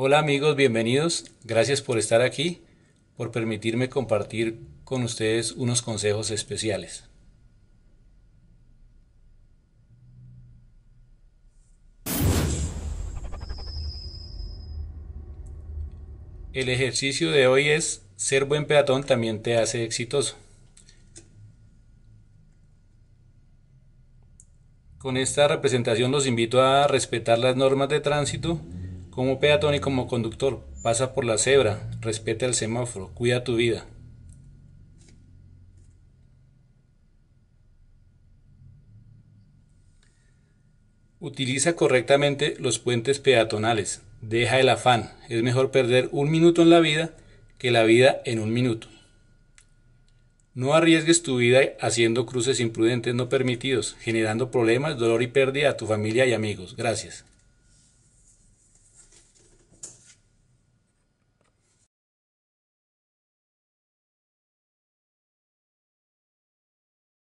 Hola amigos, bienvenidos. Gracias por estar aquí, por permitirme compartir con ustedes unos consejos especiales. El ejercicio de hoy es ser buen peatón también te hace exitoso. Con esta representación los invito a respetar las normas de tránsito como peatón y como conductor, pasa por la cebra, respeta el semáforo, cuida tu vida. Utiliza correctamente los puentes peatonales. Deja el afán. Es mejor perder un minuto en la vida que la vida en un minuto. No arriesgues tu vida haciendo cruces imprudentes no permitidos, generando problemas, dolor y pérdida a tu familia y amigos. Gracias.